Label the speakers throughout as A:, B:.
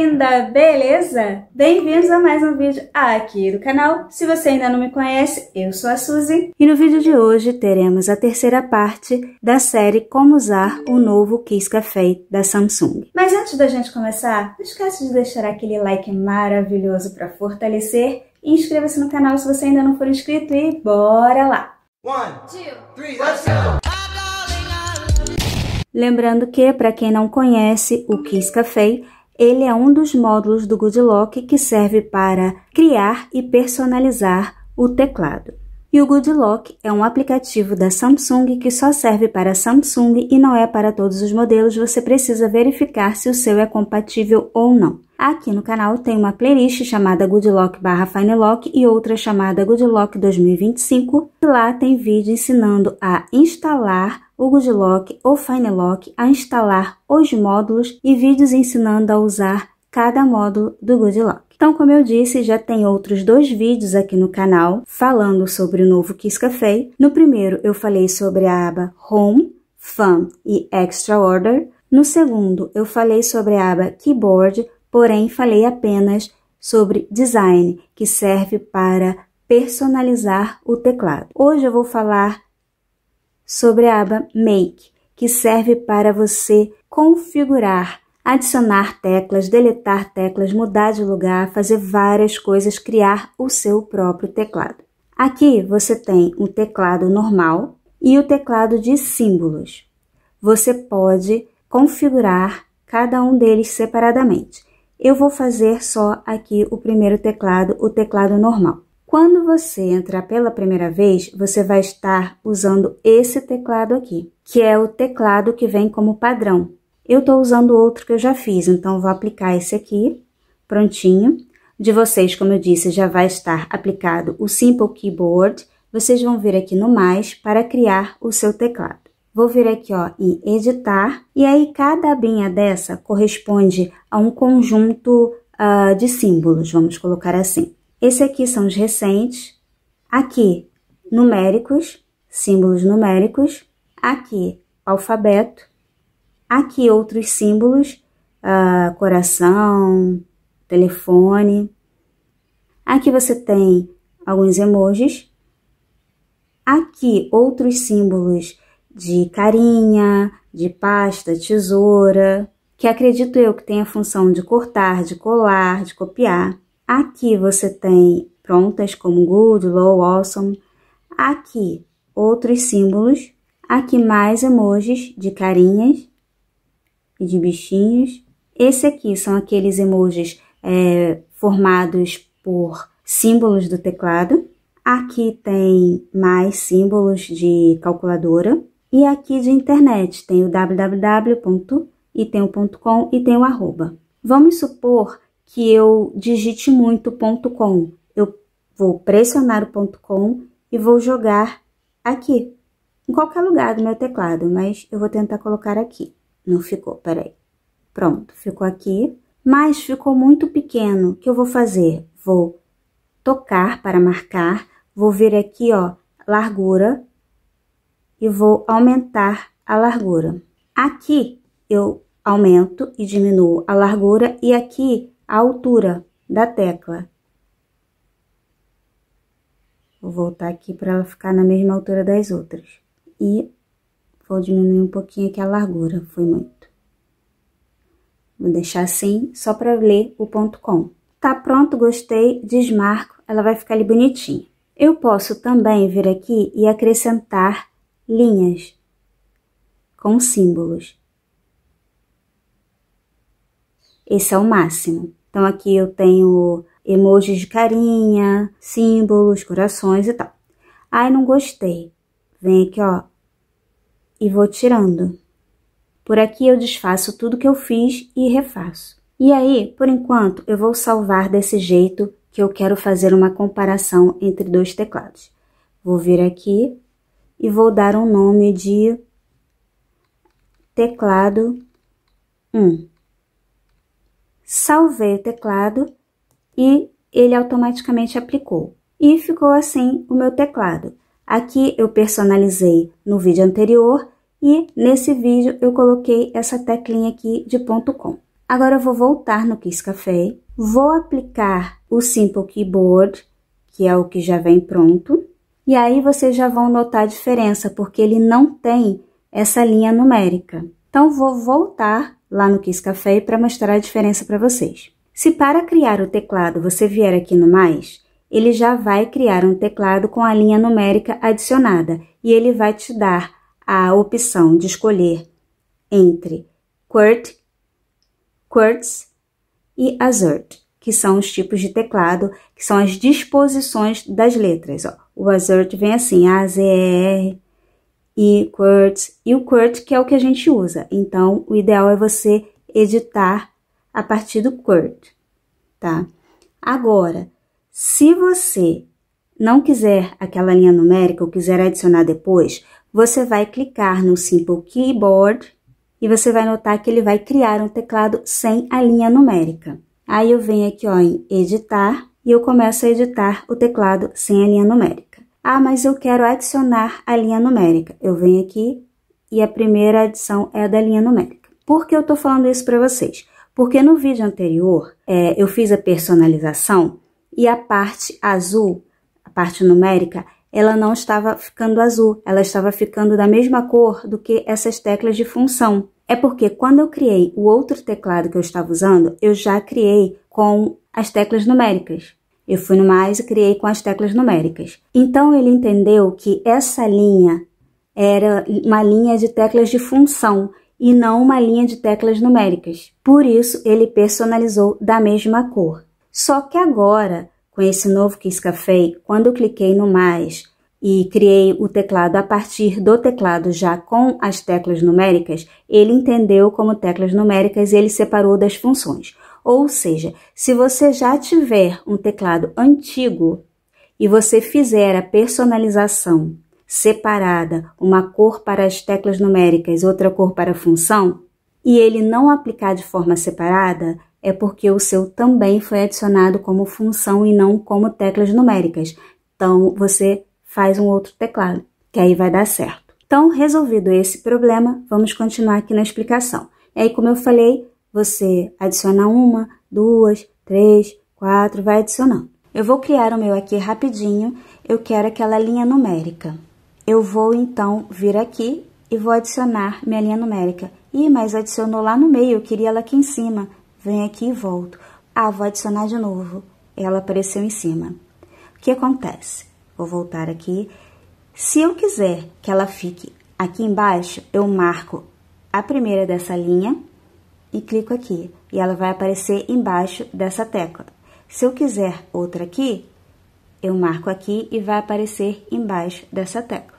A: linda, beleza? Bem-vindos a mais um vídeo aqui do canal. Se você ainda não me conhece, eu sou a Suzy. E no vídeo de hoje teremos a terceira parte da série Como Usar o Novo Kiss Café da Samsung. Mas antes da gente começar, não esquece de deixar aquele like maravilhoso para fortalecer e inscreva-se no canal se você ainda não for inscrito e bora lá! let's go! Lembrando que, para quem não conhece, o Kiss Café ele é um dos módulos do GoodLock que serve para criar e personalizar o teclado. E o GoodLock é um aplicativo da Samsung que só serve para Samsung e não é para todos os modelos. Você precisa verificar se o seu é compatível ou não. Aqui no canal tem uma playlist chamada Good Lock barra Lock e outra chamada Good Lock 2025. Lá tem vídeo ensinando a instalar o Good Lock ou Finelock, a instalar os módulos e vídeos ensinando a usar cada módulo do Good Lock. Então, como eu disse, já tem outros dois vídeos aqui no canal falando sobre o novo Kiss Café. No primeiro, eu falei sobre a aba Home, Fun e Extra Order. No segundo, eu falei sobre a aba Keyboard, porém falei apenas sobre design, que serve para personalizar o teclado. Hoje eu vou falar sobre a aba Make, que serve para você configurar, adicionar teclas, deletar teclas, mudar de lugar, fazer várias coisas, criar o seu próprio teclado. Aqui você tem um teclado normal e o teclado de símbolos. Você pode configurar cada um deles separadamente. Eu vou fazer só aqui o primeiro teclado, o teclado normal. Quando você entrar pela primeira vez, você vai estar usando esse teclado aqui, que é o teclado que vem como padrão. Eu estou usando outro que eu já fiz, então vou aplicar esse aqui, prontinho. De vocês, como eu disse, já vai estar aplicado o Simple Keyboard. Vocês vão vir aqui no mais para criar o seu teclado. Vou vir aqui ó, e editar e aí cada abinha dessa corresponde a um conjunto uh, de símbolos, vamos colocar assim. Esse aqui são os recentes, aqui numéricos, símbolos numéricos, aqui alfabeto, aqui outros símbolos, uh, coração, telefone. Aqui você tem alguns emojis, aqui outros símbolos de carinha, de pasta, tesoura, que acredito eu que tem a função de cortar, de colar, de copiar. Aqui você tem prontas como good, low, awesome. Aqui outros símbolos. Aqui mais emojis de carinhas e de bichinhos. Esse aqui são aqueles emojis é, formados por símbolos do teclado. Aqui tem mais símbolos de calculadora. E aqui de internet tem o www. e tem o .com e tem o arroba. Vamos supor que eu digite muito .com. Eu vou pressionar o .com e vou jogar aqui, em qualquer lugar do meu teclado, mas eu vou tentar colocar aqui. Não ficou, peraí. Pronto, ficou aqui, mas ficou muito pequeno. O que eu vou fazer? Vou tocar para marcar, vou vir aqui, ó, largura, e vou aumentar a largura. Aqui eu aumento e diminuo a largura e aqui a altura da tecla. Vou voltar aqui para ela ficar na mesma altura das outras. E vou diminuir um pouquinho aqui a largura, foi muito. Vou deixar assim, só para ler o ponto com. Tá pronto, gostei, desmarco, ela vai ficar ali bonitinha. Eu posso também vir aqui e acrescentar linhas com símbolos. Esse é o máximo. Então aqui eu tenho emojis de carinha, símbolos, corações e tal. Ai, não gostei. Vem aqui, ó, e vou tirando. Por aqui eu desfaço tudo que eu fiz e refaço. E aí, por enquanto, eu vou salvar desse jeito que eu quero fazer uma comparação entre dois teclados. Vou vir aqui e vou dar um nome de teclado 1. Salvei o teclado e ele automaticamente aplicou. E ficou assim o meu teclado. Aqui eu personalizei no vídeo anterior e nesse vídeo eu coloquei essa teclinha aqui de ponto .com. Agora eu vou voltar no Kiss Café, vou aplicar o Simple Keyboard, que é o que já vem pronto. E aí vocês já vão notar a diferença, porque ele não tem essa linha numérica. Então, vou voltar lá no Kiss Café para mostrar a diferença para vocês. Se para criar o teclado você vier aqui no mais, ele já vai criar um teclado com a linha numérica adicionada e ele vai te dar a opção de escolher entre QWERT, QWERTZ e azert, que são os tipos de teclado, que são as disposições das letras. Ó o assert vem assim, AZR e QWERTY, e o quirt que é o que a gente usa. Então, o ideal é você editar a partir do quirt, tá? Agora, se você não quiser aquela linha numérica ou quiser adicionar depois, você vai clicar no Simple Keyboard e você vai notar que ele vai criar um teclado sem a linha numérica. Aí eu venho aqui ó, em editar e eu começo a editar o teclado sem a linha numérica. Ah, mas eu quero adicionar a linha numérica. Eu venho aqui e a primeira adição é da linha numérica. Por que eu estou falando isso para vocês? Porque no vídeo anterior é, eu fiz a personalização e a parte azul, a parte numérica, ela não estava ficando azul, ela estava ficando da mesma cor do que essas teclas de função. É porque quando eu criei o outro teclado que eu estava usando, eu já criei com as teclas numéricas. Eu fui no mais e criei com as teclas numéricas. Então ele entendeu que essa linha era uma linha de teclas de função e não uma linha de teclas numéricas. Por isso ele personalizou da mesma cor. Só que agora, com esse novo Kiss Café, quando eu cliquei no mais e criei o teclado a partir do teclado já com as teclas numéricas, ele entendeu como teclas numéricas e ele separou das funções. Ou seja, se você já tiver um teclado antigo e você fizer a personalização separada, uma cor para as teclas numéricas, outra cor para a função, e ele não aplicar de forma separada, é porque o seu também foi adicionado como função e não como teclas numéricas. Então, você faz um outro teclado, que aí vai dar certo. Então, resolvido esse problema, vamos continuar aqui na explicação. E aí, como eu falei, você adiciona uma, duas, três, quatro, vai adicionando. Eu vou criar o meu aqui rapidinho, eu quero aquela linha numérica. Eu vou então vir aqui e vou adicionar minha linha numérica. Ih, mas adicionou lá no meio, eu queria ela aqui em cima. Venho aqui e volto. Ah, vou adicionar de novo. Ela apareceu em cima. O que acontece? Vou voltar aqui. Se eu quiser que ela fique aqui embaixo, eu marco a primeira dessa linha e clico aqui e ela vai aparecer embaixo dessa tecla. Se eu quiser outra aqui, eu marco aqui e vai aparecer embaixo dessa tecla.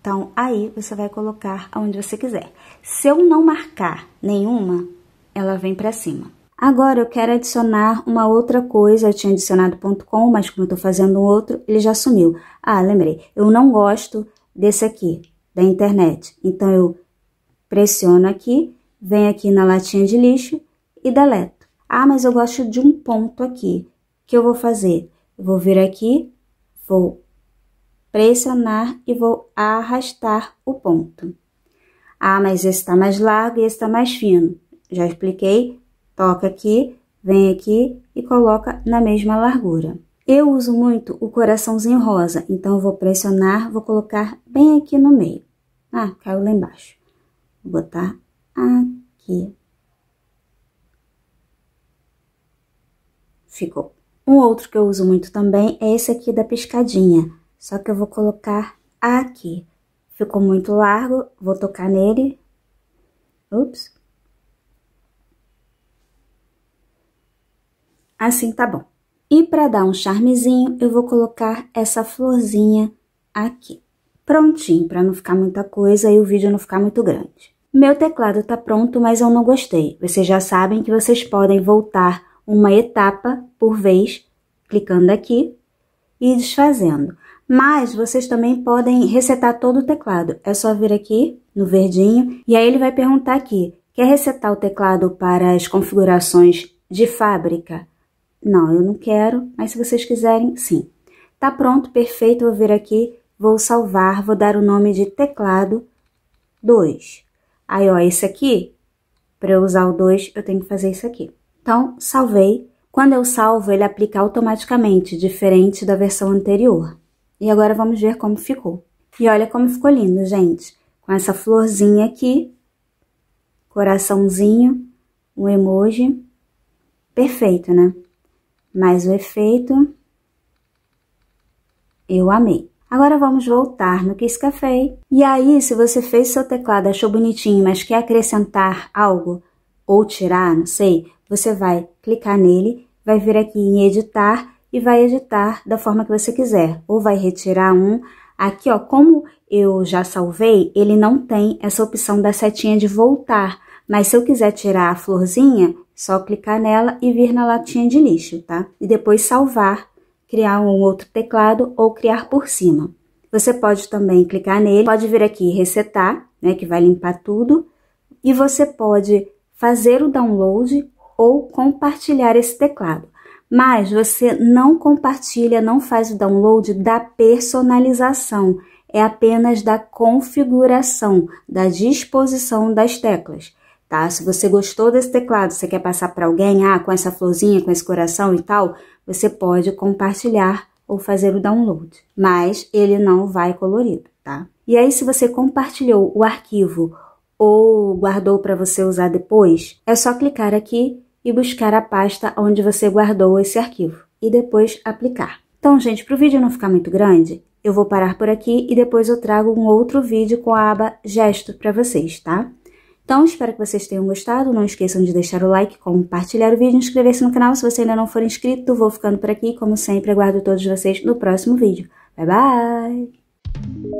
A: Então, aí você vai colocar onde você quiser. Se eu não marcar nenhuma, ela vem para cima. Agora, eu quero adicionar uma outra coisa, eu tinha adicionado .com, mas como eu estou fazendo outro, ele já sumiu. Ah, lembrei, eu não gosto desse aqui, da internet. Então, eu pressiono aqui Vem aqui na latinha de lixo e deleto. Ah, mas eu gosto de um ponto aqui. O que eu vou fazer? Eu vou vir aqui, vou pressionar e vou arrastar o ponto. Ah, mas esse está mais largo e esse está mais fino. Já expliquei. Toca aqui, vem aqui e coloca na mesma largura. Eu uso muito o coraçãozinho rosa, então vou pressionar, vou colocar bem aqui no meio. Ah, caiu lá embaixo. Vou botar aqui. Ficou. Um outro que eu uso muito também é esse aqui da piscadinha, só que eu vou colocar aqui. Ficou muito largo, vou tocar nele. Ups. Assim tá bom. E para dar um charmezinho, eu vou colocar essa florzinha aqui. Prontinho, para não ficar muita coisa e o vídeo não ficar muito grande. Meu teclado está pronto, mas eu não gostei. Vocês já sabem que vocês podem voltar uma etapa por vez, clicando aqui e desfazendo. Mas vocês também podem resetar todo o teclado. É só vir aqui no verdinho e aí ele vai perguntar aqui: quer resetar o teclado para as configurações de fábrica? Não, eu não quero, mas se vocês quiserem, sim. Tá pronto, perfeito, vou vir aqui, vou salvar, vou dar o nome de teclado 2. Aí, ó, esse aqui, para eu usar o 2, eu tenho que fazer isso aqui. Então, salvei. Quando eu salvo, ele aplica automaticamente, diferente da versão anterior. E agora vamos ver como ficou. E olha como ficou lindo, gente. Com essa florzinha aqui, coraçãozinho, um emoji. Perfeito, né? Mais o efeito. Eu amei. Agora vamos voltar no Kiss Café. E aí, se você fez seu teclado, achou bonitinho, mas quer acrescentar algo ou tirar, não sei, você vai clicar nele, vai vir aqui em editar e vai editar da forma que você quiser, ou vai retirar um. Aqui, ó, como eu já salvei, ele não tem essa opção da setinha de voltar, mas se eu quiser tirar a florzinha, só clicar nela e vir na latinha de lixo, tá? E depois salvar criar um outro teclado ou criar por cima. Você pode também clicar nele, pode vir aqui resetar, né, que vai limpar tudo, e você pode fazer o download ou compartilhar esse teclado. Mas você não compartilha, não faz o download da personalização, é apenas da configuração, da disposição das teclas tá? Se você gostou desse teclado, você quer passar para alguém, ah, com essa florzinha, com esse coração e tal, você pode compartilhar ou fazer o download, mas ele não vai colorido, tá? E aí, se você compartilhou o arquivo ou guardou para você usar depois, é só clicar aqui e buscar a pasta onde você guardou esse arquivo e depois aplicar. Então, gente, para o vídeo não ficar muito grande, eu vou parar por aqui e depois eu trago um outro vídeo com a aba Gesto para vocês, tá? Então, espero que vocês tenham gostado. Não esqueçam de deixar o like, compartilhar o vídeo e inscrever-se no canal. Se você ainda não for inscrito, vou ficando por aqui. Como sempre, aguardo todos vocês no próximo vídeo. Bye, bye!